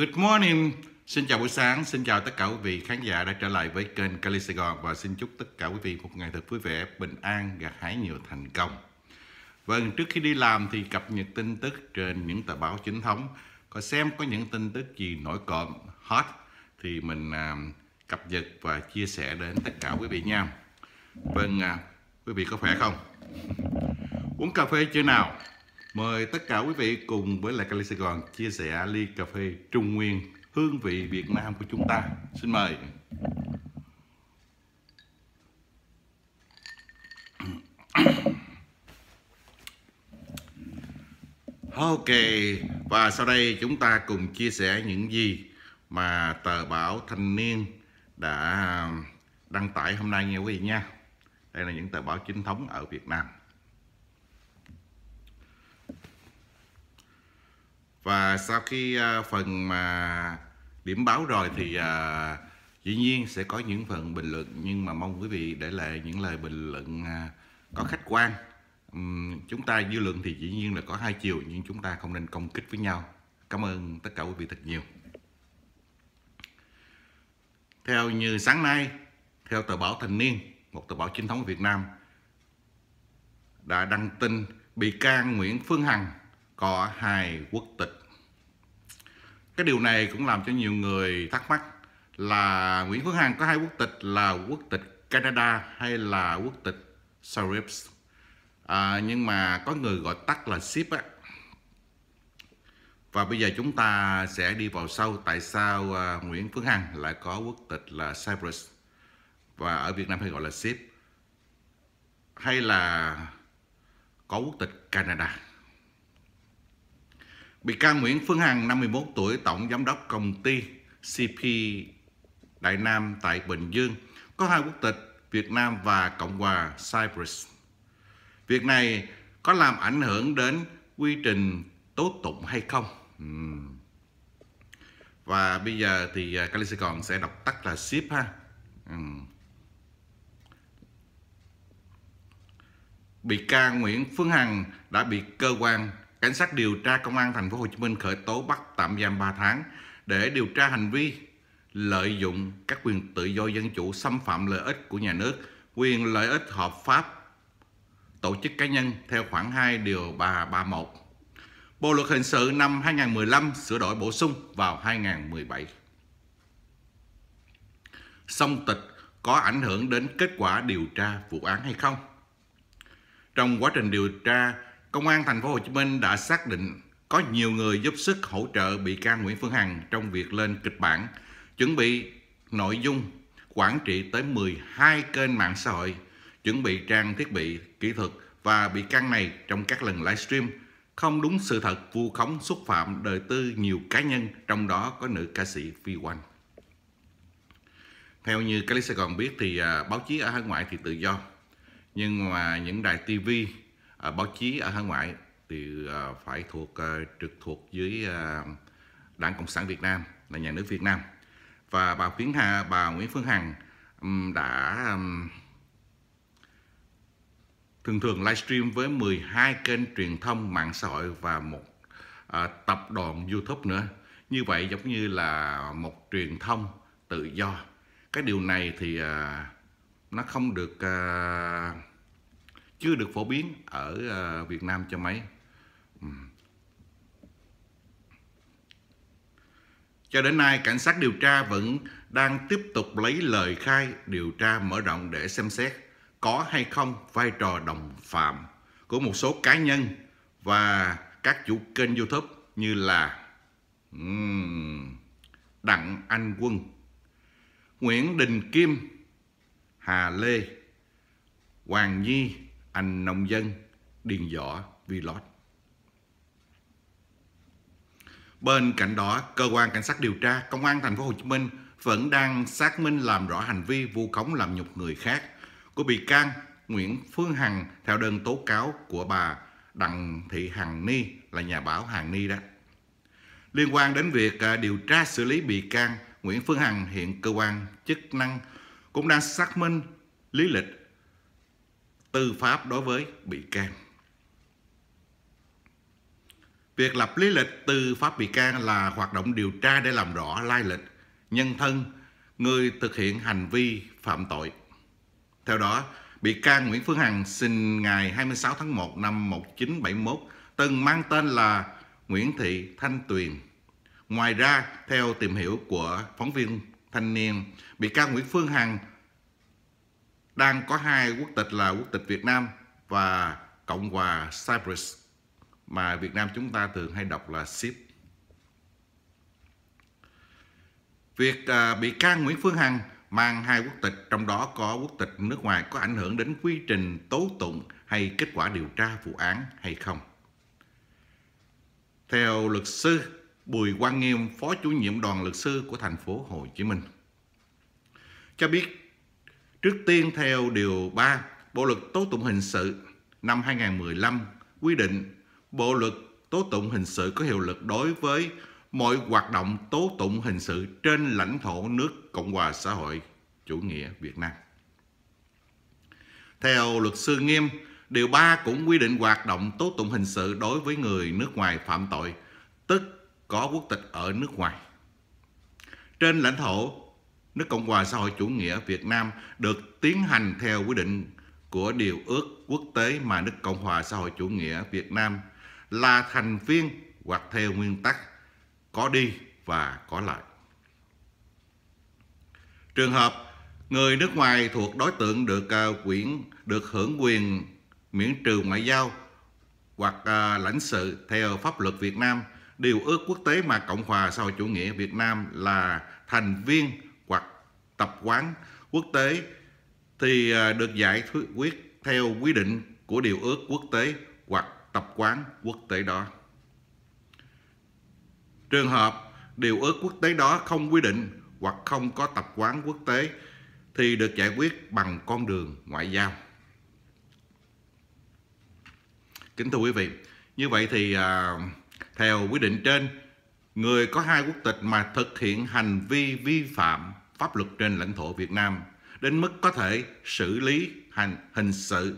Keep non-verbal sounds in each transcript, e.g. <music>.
Good morning. Xin chào buổi sáng, xin chào tất cả quý vị khán giả đã trở lại với kênh Cali Sài Gòn và xin chúc tất cả quý vị một ngày thật vui vẻ, bình an, gặt hái nhiều thành công. Vâng, trước khi đi làm thì cập nhật tin tức trên những tờ báo chính thống. Có xem có những tin tức gì nổi cộm, hot thì mình à, cập nhật và chia sẻ đến tất cả quý vị nha. Vâng, à, quý vị có khỏe không? Uống cà phê chưa nào? Mời tất cả quý vị cùng với lại Cali Sài Gòn chia sẻ ly cà phê Trung Nguyên hương vị Việt Nam của chúng ta. Xin mời. <clears throat> Ok, và sau đây chúng ta cùng chia sẻ những gì mà tờ báo Thanh niên đã đăng tải hôm nay nha quý vị nha. Đây là những tờ báo chính thống ở Việt Nam. và sau khi à, phần mà điểm báo rồi thì à, dĩ nhiên sẽ có những phần bình luận nhưng mà mong quý vị để lại những lời bình luận à, có khách quan chúng ta dư luận thì dĩ nhiên là có hai chiều nhưng chúng ta không nên công kích với nhau cảm ơn tất cả quý vị thật nhiều theo như sáng nay theo tờ báo Thanh Niên một tờ báo chính thống Việt Nam đã đăng tin bị can Nguyễn Phương Hằng có hai quốc tịch cái điều này cũng làm cho nhiều người thắc mắc là Nguyễn Phương Hằng có hai quốc tịch là quốc tịch Canada hay là quốc tịch Sarips à, nhưng mà có người gọi tắt là ship á và bây giờ chúng ta sẽ đi vào sâu tại sao à, Nguyễn Phương Hằng lại có quốc tịch là Cyprus và ở Việt Nam hay gọi là ship hay là có quốc tịch Canada Bị can Nguyễn Phương Hằng 51 tuổi, tổng giám đốc công ty CP Đại Nam tại Bình Dương, có hai quốc tịch Việt Nam và Cộng hòa Cyprus. Việc này có làm ảnh hưởng đến quy trình tố tụng hay không? Và bây giờ thì à, Cali sẽ đọc tắt là ship ha. Bị can Nguyễn Phương Hằng đã bị cơ quan cảnh sát điều tra công an thành phố Hồ Chí Minh khởi tố bắt tạm giam 3 tháng để điều tra hành vi lợi dụng các quyền tự do dân chủ xâm phạm lợi ích của nhà nước, quyền lợi ích hợp pháp tổ chức cá nhân theo khoản 2 điều 331 Bộ luật hình sự năm 2015 sửa đổi bổ sung vào 2017. Song tịch có ảnh hưởng đến kết quả điều tra vụ án hay không? Trong quá trình điều tra, Công an thành phố Hồ Chí Minh đã xác định có nhiều người giúp sức hỗ trợ bị can Nguyễn Phương Hằng trong việc lên kịch bản, chuẩn bị nội dung, quản trị tới 12 kênh mạng xã hội, chuẩn bị trang thiết bị, kỹ thuật và bị can này trong các lần livestream không đúng sự thật vu khống xúc phạm đời tư nhiều cá nhân, trong đó có nữ ca sĩ Phi Oanh. Theo như Cali Sài Gòn biết thì à, báo chí ở hải ngoại thì tự do, nhưng mà những đài TV à, báo chí ở hải ngoại thì à, phải thuộc à, trực thuộc dưới à, đảng cộng sản việt nam là nhà nước việt nam và bà khuyến hà bà nguyễn phương hằng um, đã um, thường thường livestream với 12 kênh truyền thông mạng xã hội và một à, tập đoàn youtube nữa như vậy giống như là một truyền thông tự do cái điều này thì à, nó không được à, chưa được phổ biến ở ờ, Việt Nam cho mấy cho đến nay cảnh sát điều tra vẫn đang tiếp tục lấy lời khai điều tra mở rộng để xem xét có hay không vai trò đồng phạm của một số cá nhân và các chủ kênh YouTube như là Đặng Anh Quân, Nguyễn Đình Kim, Hà Lê, Hoàng Nhi, anh nông dân điền giỏ vlog bên cạnh đó cơ quan cảnh sát điều tra công an thành phố Hồ Chí Minh vẫn đang xác minh làm rõ hành vi vu khống làm nhục người khác của bị can Nguyễn Phương Hằng theo đơn tố cáo của bà Đặng Thị Hằng Ni là nhà báo Hằng Ni đó. Liên quan đến việc à, điều tra xử lý bị can Nguyễn Phương Hằng hiện cơ quan chức năng cũng đang xác minh lý lịch tư pháp đối với bị can. Việc lập lý lịch tư pháp bị can là hoạt động điều tra để làm rõ lai lịch, nhân thân, người thực hiện hành vi phạm tội. Theo đó, bị can Nguyễn Phương Hằng sinh ngày 26 tháng 1 năm 1971 từng mang tên là Nguyễn Thị Thanh Tuyền. Ngoài ra, theo tìm hiểu của phóng viên thanh niên, bị can Nguyễn Phương Hằng đang có hai quốc tịch là quốc tịch Việt Nam và Cộng hòa Cyprus mà Việt Nam chúng ta thường hay đọc là SIP. Việc à, bị can Nguyễn Phương Hằng mang hai quốc tịch trong đó có quốc tịch nước ngoài có ảnh hưởng đến quy trình tố tụng hay kết quả điều tra vụ án hay không. Theo luật sư Bùi Quang Nghiêm, phó chủ nhiệm đoàn luật sư của thành phố Hồ Chí Minh, cho biết Trước tiên theo Điều 3 Bộ luật tố tụng hình sự năm 2015 quy định Bộ luật tố tụng hình sự có hiệu lực đối với mọi hoạt động tố tụng hình sự trên lãnh thổ nước Cộng hòa xã hội chủ nghĩa Việt Nam. Theo luật sư Nghiêm, điều 3 cũng quy định hoạt động tố tụng hình sự đối với người nước ngoài phạm tội, tức có quốc tịch ở nước ngoài. Trên lãnh thổ nước Cộng hòa xã hội chủ nghĩa Việt Nam được tiến hành theo quy định của Điều ước quốc tế mà nước Cộng hòa xã hội chủ nghĩa Việt Nam là thành viên hoặc theo nguyên tắc có đi và có lại. Trường hợp người nước ngoài thuộc đối tượng được à, quyển được hưởng quyền miễn trừ ngoại giao hoặc à, lãnh sự theo pháp luật Việt Nam, điều ước quốc tế mà Cộng hòa xã hội chủ nghĩa Việt Nam là thành viên tập quán quốc tế thì à, được giải quyết theo quy định của điều ước quốc tế hoặc tập quán quốc tế đó. Trường hợp điều ước quốc tế đó không quy định hoặc không có tập quán quốc tế thì được giải quyết bằng con đường ngoại giao. Kính thưa quý vị, như vậy thì à, theo quy định trên, người có hai quốc tịch mà thực hiện hành vi vi phạm pháp luật trên lãnh thổ Việt Nam đến mức có thể xử lý hành hình sự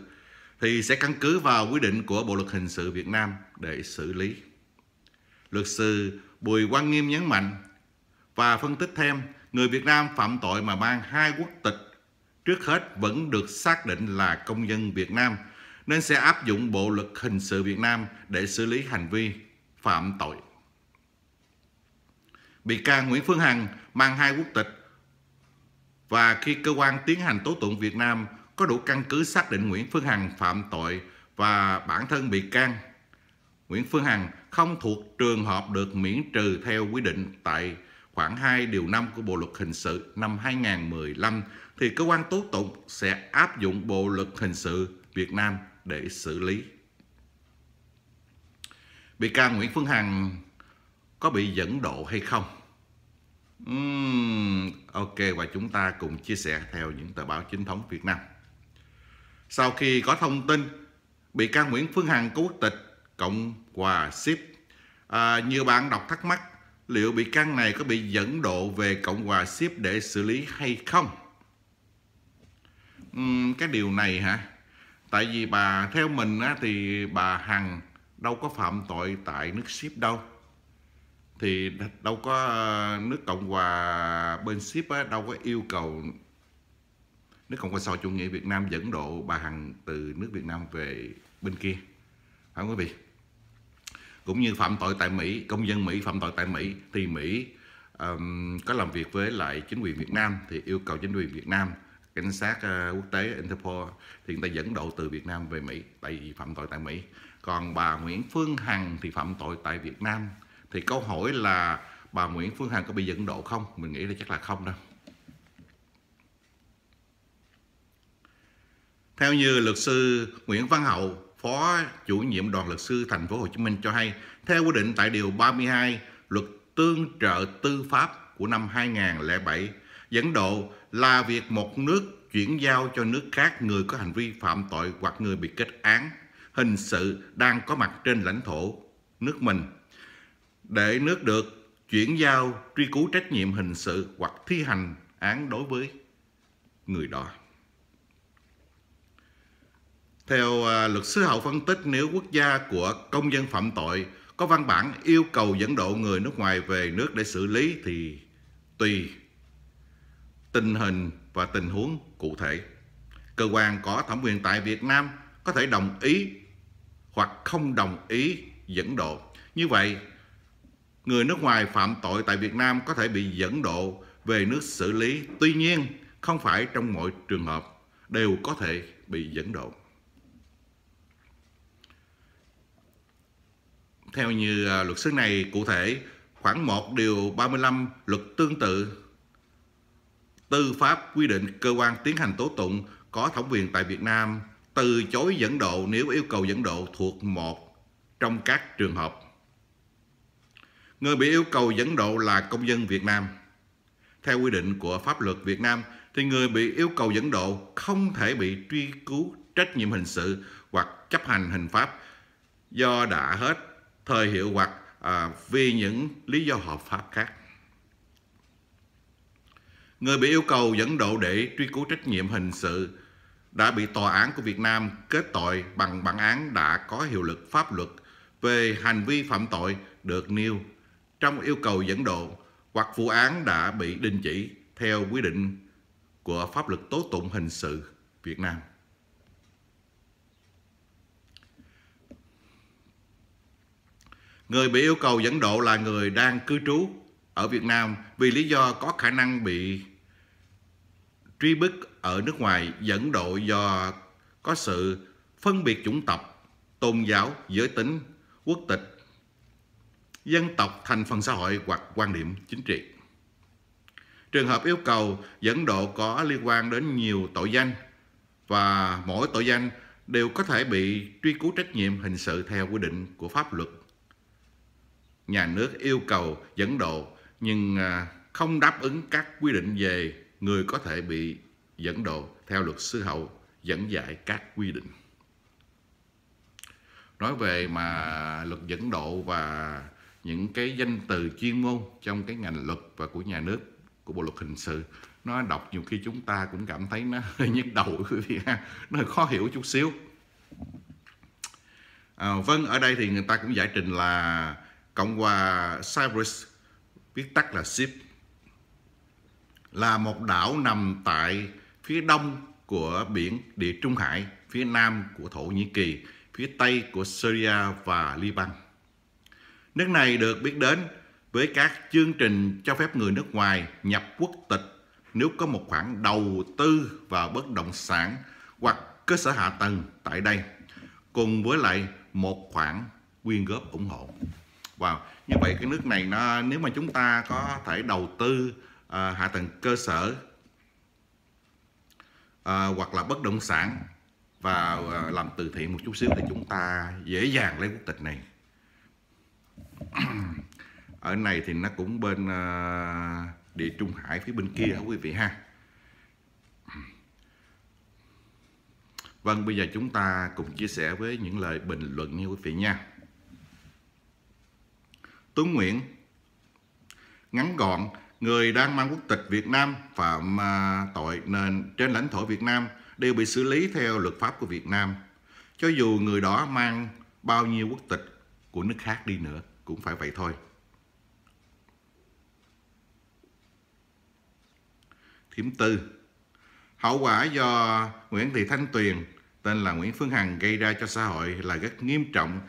thì sẽ căn cứ vào quy định của Bộ luật hình sự Việt Nam để xử lý. Luật sư Bùi Quang Nghiêm nhấn mạnh và phân tích thêm, người Việt Nam phạm tội mà mang hai quốc tịch trước hết vẫn được xác định là công dân Việt Nam nên sẽ áp dụng Bộ luật hình sự Việt Nam để xử lý hành vi phạm tội. Bị can Nguyễn Phương Hằng mang hai quốc tịch và khi cơ quan tiến hành tố tụng Việt Nam có đủ căn cứ xác định Nguyễn Phương Hằng phạm tội và bản thân bị can Nguyễn Phương Hằng không thuộc trường hợp được miễn trừ theo quy định tại khoảng 2 điều 5 của Bộ luật hình sự năm 2015 thì cơ quan tố tụng sẽ áp dụng Bộ luật hình sự Việt Nam để xử lý. Bị can Nguyễn Phương Hằng có bị dẫn độ hay không? ok và chúng ta cùng chia sẻ theo những tờ báo chính thống Việt Nam. Sau khi có thông tin bị can Nguyễn Phương Hằng có quốc tịch Cộng hòa Ship, à, nhiều bạn đọc thắc mắc liệu bị can này có bị dẫn độ về Cộng hòa Ship để xử lý hay không? Uhm, cái điều này hả? Tại vì bà theo mình á, thì bà Hằng đâu có phạm tội tại nước Ship đâu thì đâu có ờ, nước Cộng hòa bên ship á, đâu có yêu cầu nước Cộng hòa sau chủ nghĩa Việt Nam dẫn độ bà Hằng từ nước Việt Nam về bên kia phải không quý vị cũng như phạm tội tại Mỹ công dân Mỹ phạm tội tại Mỹ thì Mỹ um, có làm việc với lại chính quyền Việt Nam thì yêu cầu chính quyền Việt Nam cảnh sát uh, quốc tế Interpol thì người ta dẫn độ từ Việt Nam về Mỹ tại vì phạm tội tại Mỹ còn bà Nguyễn Phương Hằng thì phạm tội tại Việt Nam thì câu hỏi là bà Nguyễn Phương Hằng có bị dẫn độ không mình nghĩ là chắc là không đâu theo như luật sư Nguyễn Văn Hậu phó chủ nhiệm đoàn luật sư thành phố Hồ Chí Minh cho hay theo quy định tại điều 32 luật tương trợ tư pháp của năm 2007 dẫn độ là việc một nước chuyển giao cho nước khác người có hành vi phạm tội hoặc người bị kết án hình sự đang có mặt trên lãnh thổ nước mình để nước được chuyển giao truy cứu trách nhiệm hình sự hoặc thi hành án đối với người đó. Theo à, luật sư Hậu phân tích, nếu quốc gia của công dân phạm tội có văn bản yêu cầu dẫn độ người nước ngoài về nước để xử lý thì tùy tình hình và tình huống cụ thể. Cơ quan có thẩm quyền tại Việt Nam có thể đồng ý hoặc không đồng ý dẫn độ. Như vậy, người nước ngoài phạm tội tại Việt Nam có thể bị dẫn độ về nước xử lý, tuy nhiên không phải trong mọi trường hợp đều có thể bị dẫn độ. Theo như à, luật sư này cụ thể, khoảng 1 điều 35 luật tương tự tư pháp quy định cơ quan tiến hành tố tụng có thẩm quyền tại Việt Nam từ chối dẫn độ nếu yêu cầu dẫn độ thuộc một trong các trường hợp người bị yêu cầu dẫn độ là công dân Việt Nam. Theo quy định của pháp luật Việt Nam thì người bị yêu cầu dẫn độ không thể bị truy cứu trách nhiệm hình sự hoặc chấp hành hình pháp do đã hết thời hiệu hoặc à, vì những lý do hợp pháp khác. Người bị yêu cầu dẫn độ để truy cứu trách nhiệm hình sự đã bị tòa án của Việt Nam kết tội bằng bản án đã có hiệu lực pháp luật về hành vi phạm tội được nêu trong yêu cầu dẫn độ hoặc vụ án đã bị đình chỉ theo quy định của pháp luật tố tụng hình sự Việt Nam. Người bị yêu cầu dẫn độ là người đang cư trú ở Việt Nam vì lý do có khả năng bị truy bức ở nước ngoài dẫn độ do có sự phân biệt chủng tộc, tôn giáo, giới tính, quốc tịch dân tộc thành phần xã hội hoặc quan điểm chính trị. Trường hợp yêu cầu dẫn độ có liên quan đến nhiều tội danh và mỗi tội danh đều có thể bị truy cứu trách nhiệm hình sự theo quy định của pháp luật. Nhà nước yêu cầu dẫn độ nhưng à, không đáp ứng các quy định về người có thể bị dẫn độ theo luật sư hậu dẫn giải các quy định nói về mà luật dẫn độ và những cái danh từ chuyên môn trong cái ngành luật và của nhà nước của bộ luật hình sự nó đọc nhiều khi chúng ta cũng cảm thấy nó hơi nhức đầu quý vị ha nó hơi khó hiểu chút xíu à, vâng ở đây thì người ta cũng giải trình là cộng hòa cyprus viết tắt là cyp là một đảo nằm tại phía đông của biển địa trung hải phía nam của thổ nhĩ kỳ phía tây của syria và liban Nước này được biết đến với các chương trình cho phép người nước ngoài nhập quốc tịch nếu có một khoản đầu tư vào bất động sản hoặc cơ sở hạ tầng tại đây cùng với lại một khoản quyên góp ủng hộ. Wow, như vậy cái nước này nó nếu mà chúng ta có thể đầu tư à, hạ tầng cơ sở à, hoặc là bất động sản và à, làm từ thiện một chút xíu thì chúng ta dễ dàng lấy quốc tịch này ở này thì nó cũng bên uh, địa trung hải phía bên kia hả quý vị ha vâng bây giờ chúng ta cùng chia sẻ với những lời bình luận như quý vị nha tuấn nguyễn ngắn gọn người đang mang quốc tịch việt nam phạm uh, tội nền trên lãnh thổ việt nam đều bị xử lý theo luật pháp của việt nam cho dù người đó mang bao nhiêu quốc tịch của nước khác đi nữa cũng phải vậy thôi. Thiểm tư Hậu quả do Nguyễn Thị Thanh Tuyền, tên là Nguyễn Phương Hằng gây ra cho xã hội là rất nghiêm trọng,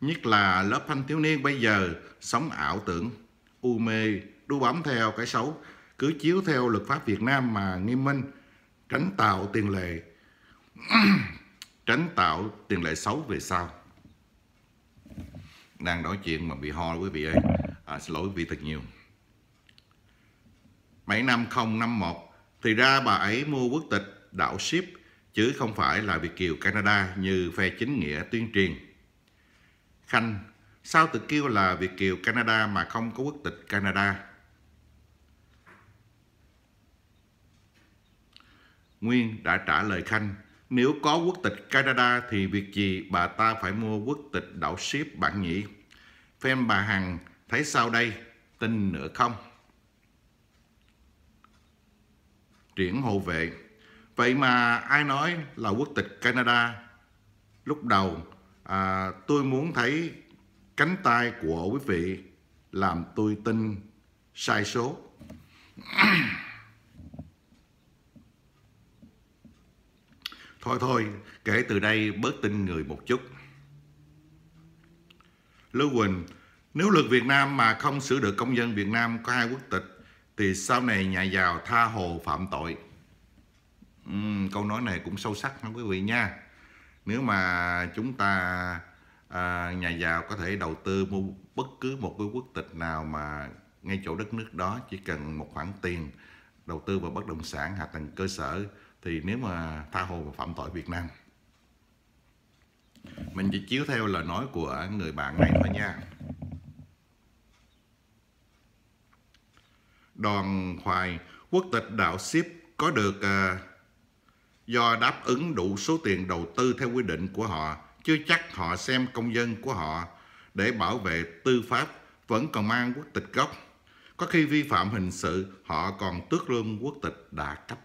nhất là lớp thanh thiếu niên bây giờ sống ảo tưởng, u mê, đu bám theo cái xấu, cứ chiếu theo luật pháp Việt Nam mà nghiêm minh, tránh tạo tiền lệ <clears throat> tránh tạo tiền lệ xấu về sau đang nói chuyện mà bị ho quý vị ơi à, xin lỗi quý vị thật nhiều 75051 thì ra bà ấy mua quốc tịch đảo ship chứ không phải là Việt Kiều Canada như phe chính nghĩa tuyên truyền. Khanh, sao tự kêu là Việt Kiều Canada mà không có quốc tịch Canada? Nguyên đã trả lời Khanh nếu có quốc tịch Canada thì việc gì bà ta phải mua quốc tịch đảo ship bạn nhỉ? phen bà Hằng thấy sao đây? Tin nữa không? Triển hộ vệ Vậy mà ai nói là quốc tịch Canada? Lúc đầu à, tôi muốn thấy cánh tay của quý vị làm tôi tin sai số. <clears throat> Thôi thôi, kể từ đây bớt tin người một chút. Lưu Quỳnh, nếu luật Việt Nam mà không sửa được công dân Việt Nam có hai quốc tịch, thì sau này nhà giàu tha hồ phạm tội. Uhm, câu nói này cũng sâu sắc nha quý vị nha. Nếu mà chúng ta à, nhà giàu có thể đầu tư mua bất cứ một cái quốc tịch nào mà ngay chỗ đất nước đó chỉ cần một khoản tiền đầu tư vào bất động sản hạ tầng cơ sở thì nếu mà tha hồ và phạm tội Việt Nam mình chỉ chiếu theo lời nói của người bạn này thôi nha Đoàn Hoài quốc tịch đạo ship có được uh, do đáp ứng đủ số tiền đầu tư theo quy định của họ chưa chắc họ xem công dân của họ để bảo vệ tư pháp vẫn còn mang quốc tịch gốc có khi vi phạm hình sự họ còn tước luôn quốc tịch đã cấp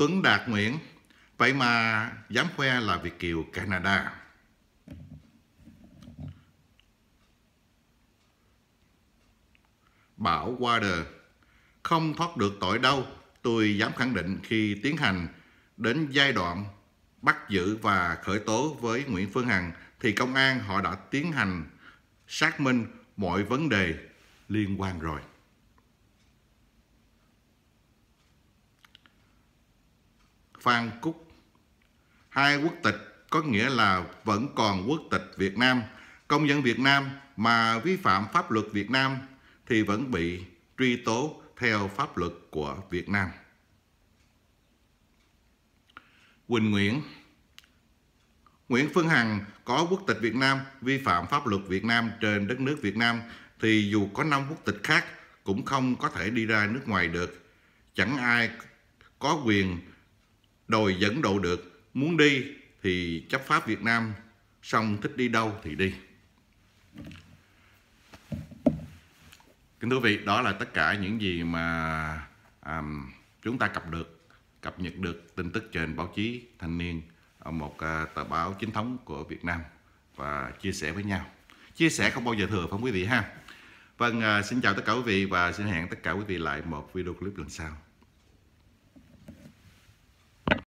Tuấn Đạt Nguyễn Vậy mà dám khoe là Việt Kiều Canada Bảo qua đời Không thoát được tội đâu Tôi dám khẳng định khi tiến hành Đến giai đoạn bắt giữ và khởi tố với Nguyễn Phương Hằng Thì công an họ đã tiến hành xác minh mọi vấn đề liên quan rồi Phan Cúc. Hai quốc tịch có nghĩa là vẫn còn quốc tịch Việt Nam. Công dân Việt Nam mà vi phạm pháp luật Việt Nam thì vẫn bị truy tố theo pháp luật của Việt Nam. Quỳnh Nguyễn Nguyễn Phương Hằng có quốc tịch Việt Nam vi phạm pháp luật Việt Nam trên đất nước Việt Nam thì dù có năm quốc tịch khác cũng không có thể đi ra nước ngoài được. Chẳng ai có quyền đòi dẫn độ được muốn đi thì chấp pháp Việt Nam xong thích đi đâu thì đi kính thưa quý vị đó là tất cả những gì mà um, chúng ta cập được cập nhật được tin tức trên báo chí thanh niên một uh, tờ báo chính thống của Việt Nam và chia sẻ với nhau chia sẻ không bao giờ thừa phải không quý vị ha vâng uh, xin chào tất cả quý vị và xin hẹn tất cả quý vị lại một video clip lần sau